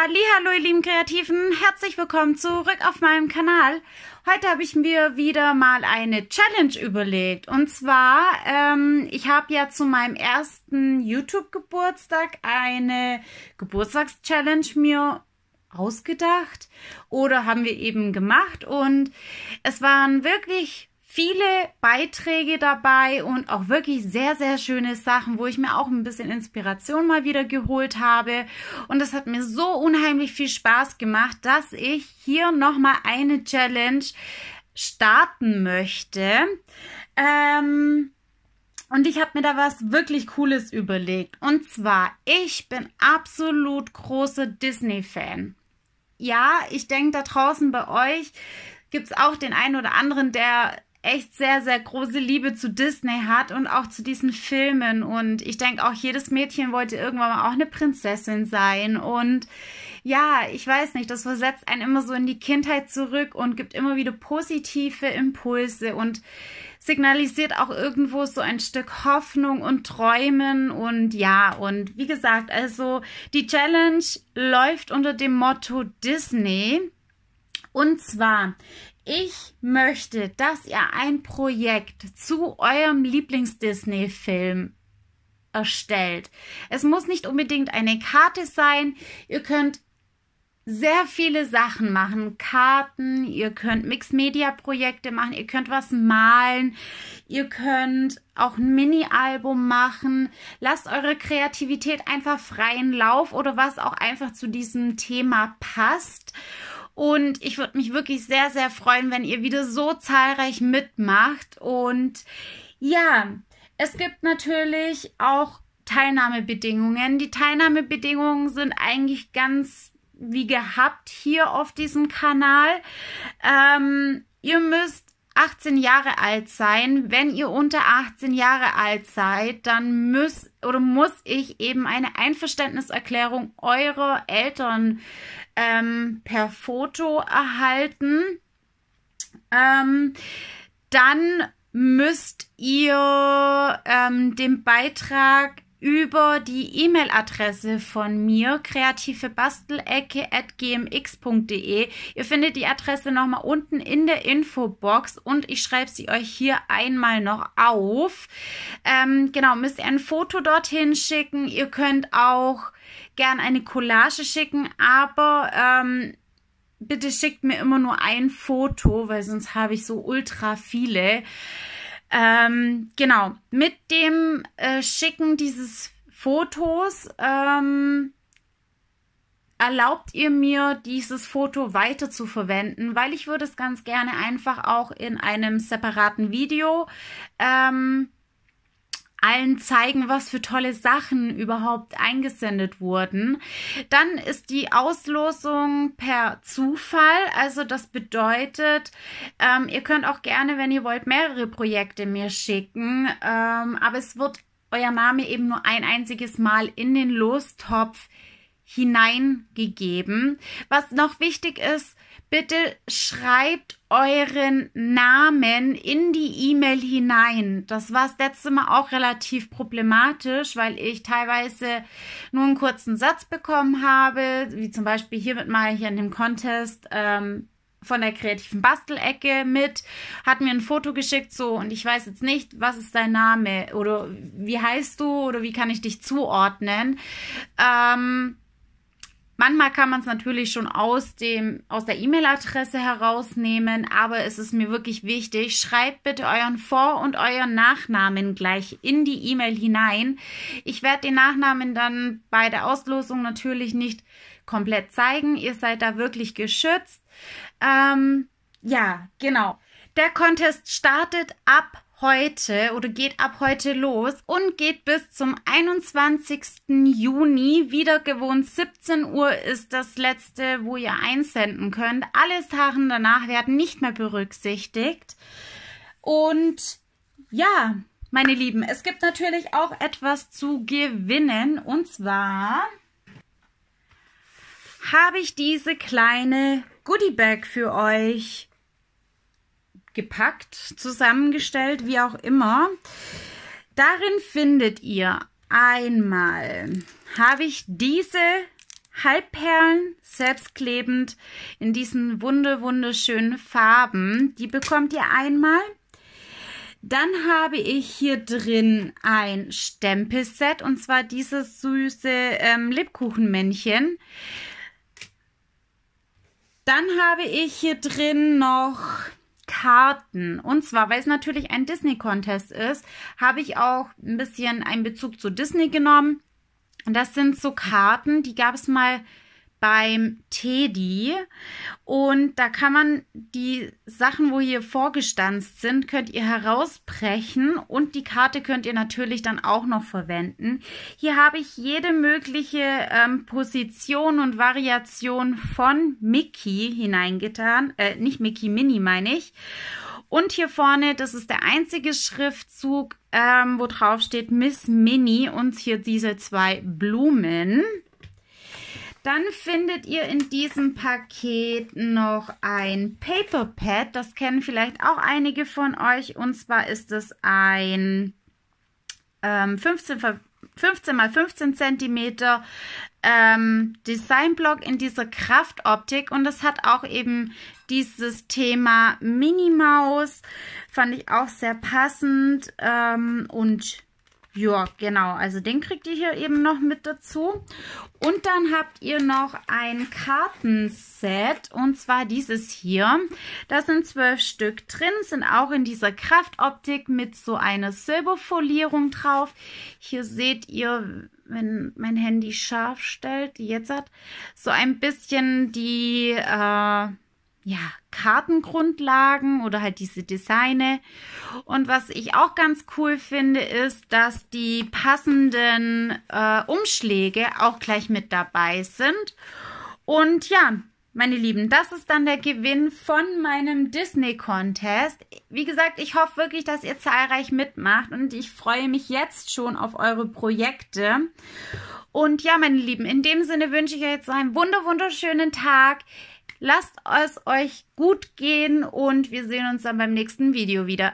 Hallo ihr lieben Kreativen, herzlich willkommen zurück auf meinem Kanal. Heute habe ich mir wieder mal eine Challenge überlegt. Und zwar, ähm, ich habe ja zu meinem ersten YouTube-Geburtstag eine Geburtstagschallenge mir ausgedacht oder haben wir eben gemacht. Und es waren wirklich viele Beiträge dabei und auch wirklich sehr, sehr schöne Sachen, wo ich mir auch ein bisschen Inspiration mal wieder geholt habe. Und es hat mir so unheimlich viel Spaß gemacht, dass ich hier nochmal eine Challenge starten möchte. Ähm, und ich habe mir da was wirklich Cooles überlegt. Und zwar, ich bin absolut großer Disney-Fan. Ja, ich denke, da draußen bei euch gibt es auch den einen oder anderen, der echt sehr, sehr große Liebe zu Disney hat und auch zu diesen Filmen. Und ich denke auch, jedes Mädchen wollte irgendwann mal auch eine Prinzessin sein. Und ja, ich weiß nicht, das versetzt einen immer so in die Kindheit zurück und gibt immer wieder positive Impulse und signalisiert auch irgendwo so ein Stück Hoffnung und Träumen und ja, und wie gesagt, also die Challenge läuft unter dem Motto Disney. Und zwar, ich möchte, dass ihr ein Projekt zu eurem Lieblings-Disney-Film erstellt. Es muss nicht unbedingt eine Karte sein. Ihr könnt sehr viele Sachen machen. Karten, ihr könnt Mixed-Media-Projekte machen, ihr könnt was malen, ihr könnt auch ein Mini-Album machen. Lasst eure Kreativität einfach freien Lauf oder was auch einfach zu diesem Thema passt. Und ich würde mich wirklich sehr, sehr freuen, wenn ihr wieder so zahlreich mitmacht. Und ja, es gibt natürlich auch Teilnahmebedingungen. Die Teilnahmebedingungen sind eigentlich ganz wie gehabt hier auf diesem Kanal. Ähm, ihr müsst 18 Jahre alt sein. Wenn ihr unter 18 Jahre alt seid, dann müsst oder muss ich eben eine Einverständniserklärung eurer Eltern äh, ähm, per Foto erhalten. Ähm, dann müsst ihr ähm, den Beitrag über die E-Mail-Adresse von mir, kreativebastelecke.gmx.de. Ihr findet die Adresse nochmal unten in der Infobox und ich schreibe sie euch hier einmal noch auf. Ähm, genau, müsst ihr ein Foto dorthin schicken. Ihr könnt auch gern eine Collage schicken, aber ähm, bitte schickt mir immer nur ein Foto, weil sonst habe ich so ultra viele. Ähm, genau, mit dem äh, Schicken dieses Fotos ähm, erlaubt ihr mir, dieses Foto weiter zu verwenden, weil ich würde es ganz gerne einfach auch in einem separaten Video ähm, allen zeigen, was für tolle Sachen überhaupt eingesendet wurden. Dann ist die Auslosung per Zufall. Also das bedeutet, ähm, ihr könnt auch gerne, wenn ihr wollt, mehrere Projekte mir schicken. Ähm, aber es wird euer Name eben nur ein einziges Mal in den Lostopf hineingegeben. Was noch wichtig ist, Bitte schreibt euren Namen in die E-Mail hinein. Das war das letzte Mal auch relativ problematisch, weil ich teilweise nur einen kurzen Satz bekommen habe, wie zum Beispiel hiermit mal hier in dem Contest. Ähm, von der kreativen Bastelecke mit, hat mir ein Foto geschickt, so, und ich weiß jetzt nicht, was ist dein Name oder wie heißt du oder wie kann ich dich zuordnen. Ähm, Manchmal kann man es natürlich schon aus, dem, aus der E-Mail-Adresse herausnehmen, aber es ist mir wirklich wichtig, schreibt bitte euren Vor- und euren Nachnamen gleich in die E-Mail hinein. Ich werde den Nachnamen dann bei der Auslosung natürlich nicht komplett zeigen. Ihr seid da wirklich geschützt. Ähm, ja, genau. Der Contest startet ab heute oder geht ab heute los und geht bis zum 21. Juni. Wieder gewohnt 17 Uhr ist das letzte, wo ihr einsenden könnt. Alle Sachen danach werden nicht mehr berücksichtigt. Und ja, meine Lieben, es gibt natürlich auch etwas zu gewinnen und zwar habe ich diese kleine Goodie Bag für euch gepackt, zusammengestellt, wie auch immer. Darin findet ihr einmal habe ich diese Halbperlen selbstklebend in diesen wunder wunderschönen Farben. Die bekommt ihr einmal. Dann habe ich hier drin ein Stempelset und zwar dieses süße ähm, Lebkuchenmännchen. Dann habe ich hier drin noch Karten. Und zwar, weil es natürlich ein Disney-Contest ist, habe ich auch ein bisschen einen Bezug zu Disney genommen. Und das sind so Karten, die gab es mal beim Teddy. Und da kann man die Sachen, wo hier vorgestanzt sind, könnt ihr herausbrechen und die Karte könnt ihr natürlich dann auch noch verwenden. Hier habe ich jede mögliche ähm, Position und Variation von Mickey hineingetan. Äh, nicht Mickey Mini meine ich. Und hier vorne, das ist der einzige Schriftzug, ähm, wo drauf steht Miss Mini und hier diese zwei Blumen. Dann findet ihr in diesem Paket noch ein Paper Pad. Das kennen vielleicht auch einige von euch. Und zwar ist es ein ähm, 15 15 mal 15 cm ähm, Designblock in dieser Kraftoptik und das hat auch eben dieses Thema Minimaus, fand ich auch sehr passend ähm, und ja, genau. Also den kriegt ihr hier eben noch mit dazu. Und dann habt ihr noch ein Kartenset. Und zwar dieses hier. Da sind zwölf Stück drin. Sind auch in dieser Kraftoptik mit so einer Silberfolierung drauf. Hier seht ihr, wenn mein Handy scharf stellt, jetzt hat, so ein bisschen die... Äh, ja, Kartengrundlagen oder halt diese Designe. Und was ich auch ganz cool finde, ist, dass die passenden äh, Umschläge auch gleich mit dabei sind. Und ja, meine Lieben, das ist dann der Gewinn von meinem Disney Contest. Wie gesagt, ich hoffe wirklich, dass ihr zahlreich mitmacht und ich freue mich jetzt schon auf eure Projekte. Und ja, meine Lieben, in dem Sinne wünsche ich euch jetzt einen wunderschönen Tag. Lasst es euch gut gehen und wir sehen uns dann beim nächsten Video wieder.